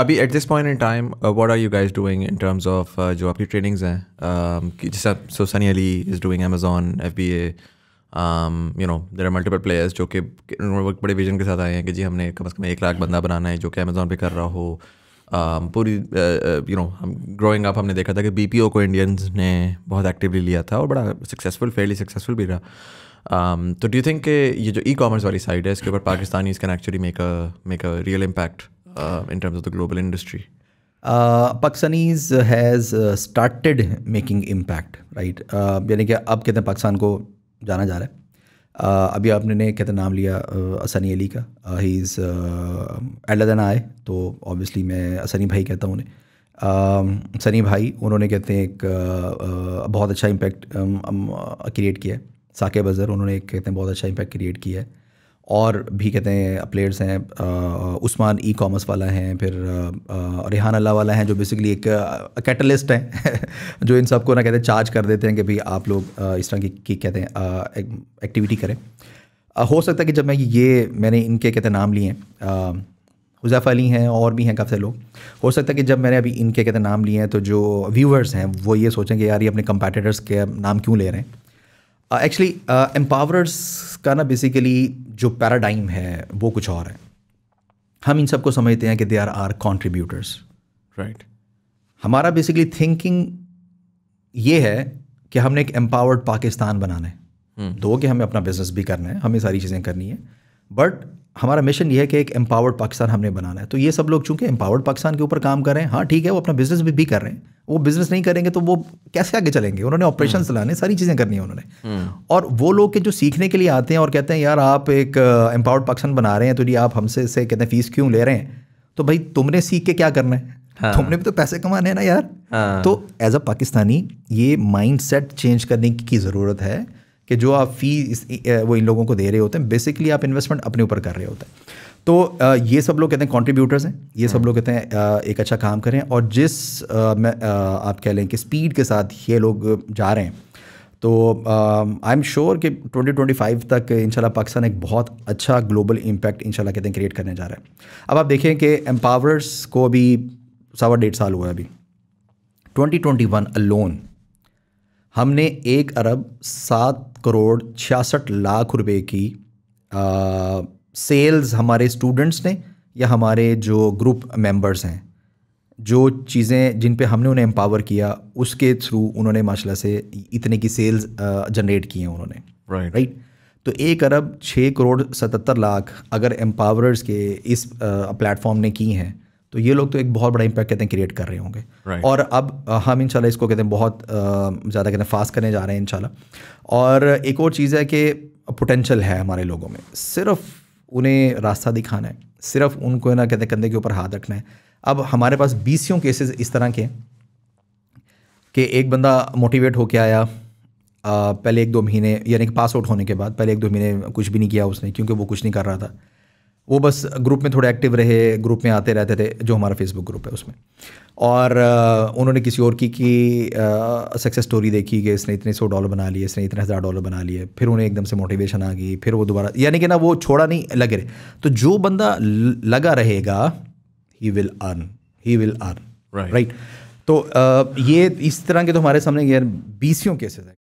अभी at this point in time what are you guys doing in terms of जो आपकी trainings हैं um, जैसे so Sunny Ali is doing Amazon F B A you know there are multiple players जो कि बड़े vision के साथ आए हैं कि जी हमने कम अज़ कम एक लाख बंदा बनाना है जो कि अमेजोन पे कर रहा हो um, पूरी यू uh, नो uh, हम ग्रोइंग अप हमने देखा था कि बी पी ओ को इंडियंस ने बहुत एक्टिवली लिया था और बड़ा सक्सेसफुल फेयरली सक्सेसफुल भी रहा um, तो डू यू थिंक ये जो ई e कॉमर्स वाली साइड है इसके ऊपर Pakistani can actually make a make a real impact uh, in terms of the global industry? Uh, Pakistanis has uh, started making impact, right? Uh, यानी कि अब कहते हैं पाकिस्तान को जाना जा रहा है uh, अभी आपने ने कहते नाम लिया असनी अली का ही इज़ एल्डर आए तो ऑब्वियसली मैं असनी भाई कहता हूँ उन्हें um, सनी भाई उन्होंने कहते हैं एक बहुत अच्छा इम्पैक्ट क्रिएट um, किया है साकिब अज़र उन्होंने एक कहते हैं बहुत अच्छा इम्पैक्ट क्रिएट किया है और भी कहते हैं प्लेयर्स हैं उस्मान ई कॉमर्स वाला हैं फिर रेहान अल्लाह वाला हैं जो बेसिकली एक कैटलिस्ट हैं जो इन सबको ना कहते हैं चार्ज कर देते हैं कि भाई आप लोग इस तरह की, की कहते हैं एक्टिविटी करें हो सकता है कि जब मैं ये मैंने इनके कहते नाम लिए हैं अली हैं और भी हैं काफ़ी लोग हो सकता है कि जब मैंने अभी इनके कहते नाम लिए हैं तो जो व्यूअर्स हैं वो ये सोचें कि यार ये अपने कंपेटिटर्स के नाम क्यों ले रहे हैं एक्चुअली uh, एम्पावरर्स uh, का ना बेसिकली जो पैराडाइम है वो कुछ और है हम इन सबको समझते हैं कि they are are contributors right हमारा बेसिकली थिंकिंग ये है कि हमने एक एम्पावर्ड पाकिस्तान बनाना है हम्म। दो कि हमें अपना बिजनेस भी करना है हमें सारी चीज़ें करनी है बट हमारा मिशन ये है कि एक एम्पावर्ड पाकिस्तान हमने बनाना है तो ये सब लोग चूंकि एम्पावर्ड पाकिस्तान के ऊपर काम कर रहे हैं हाँ ठीक है वो अपना बिजनेस भी, भी कर रहे हैं वो बिजनेस नहीं करेंगे तो वो कैसे आगे चलेंगे उन्होंने ऑपरेशन हम्म। चलाने सारी चीज़ें करनी है उन्होंने हम्म। और वो लोग के जो सीखने के लिए आते हैं और कहते हैं यार आप एक एम्पावर्ड uh, पाकिस्तान बना रहे हैं तो जी आप हमसे से कहते हैं फीस क्यों ले रहे हैं तो भाई तुमने सीख के क्या करना है हाँ। तुमने भी तो पैसे कमाने हैं ना यार हाँ। तो एज अ पाकिस्तानी ये सेट चेंज करने की ज़रूरत है कि जो आप फ़ी वो इन लोगों को दे रहे होते हैं बेसिकली आप इन्वेस्टमेंट अपने ऊपर कर रहे होते हैं तो ये सब लोग कहते हैं कॉन्ट्रीब्यूटर्स हैं ये सब हम्म। लोग कहते हैं एक अच्छा काम करें और जिस मैं आप कह लें कि स्पीड के साथ ये लोग जा रहे हैं तो आई एम श्योर कि 2025 तक इंशाल्लाह पाकिस्तान एक बहुत अच्छा ग्लोबल इम्पैक्ट इंशाल्लाह कहते हैं क्रिएट करने जा रहा है अब आप देखें कि एम्पावर्स को अभी सवा डेढ़ साल हुआ है अभी 2021 अलोन हमने एक अरब सात करोड़ छियासठ लाख रुपए की आ, सेल्स हमारे स्टूडेंट्स ने या हमारे जो ग्रुप मेंबर्स हैं जो चीज़ें जिन पे हमने उन्हें एम्पावर किया उसके थ्रू उन्होंने माशाला से इतने की सेल्स जनरेट किए हैं उन्होंने राइट right. right? तो एक अरब छः करोड़ सतहत्तर लाख अगर एम्पावर्स के इस प्लेटफॉर्म ने की हैं तो ये लोग तो एक बहुत बड़ा इम्पैक्ट कहते हैं क्रिएट कर रहे होंगे right. और अब हम इंशाल्लाह इसको कहते हैं बहुत ज़्यादा कहते हैं फास्ट करने जा रहे हैं इंशाल्लाह और एक और चीज़ है कि पोटेंशल है हमारे लोगों में सिर्फ उन्हें रास्ता दिखाना है सिर्फ उनको ना कहते हैं कंधे के ऊपर हाथ रखना है अब हमारे पास बीसियों केसेस इस तरह के कि एक बंदा मोटिवेट होके आया पहले एक दो महीने यानी कि पास आउट होने के बाद पहले एक दो महीने कुछ भी नहीं किया उसने क्योंकि वो कुछ नहीं कर रहा था वो बस ग्रुप में थोड़े एक्टिव रहे ग्रुप में आते रहते थे जो हमारा फेसबुक ग्रुप है उसमें और उन्होंने किसी और की की सक्सेस स्टोरी देखी कि इसने इतने सौ डॉलर बना लिए इसने इतने हज़ार डॉलर बना लिए फिर उन्हें एकदम से मोटिवेशन आ गई फिर वो दोबारा यानी कि ना वो छोड़ा नहीं लगे रहे तो जो बंदा लगा रहेगा he will earn he will earn right तो आ, ये इस तरह के तो हमारे सामने यार बीसियों केसेस हैं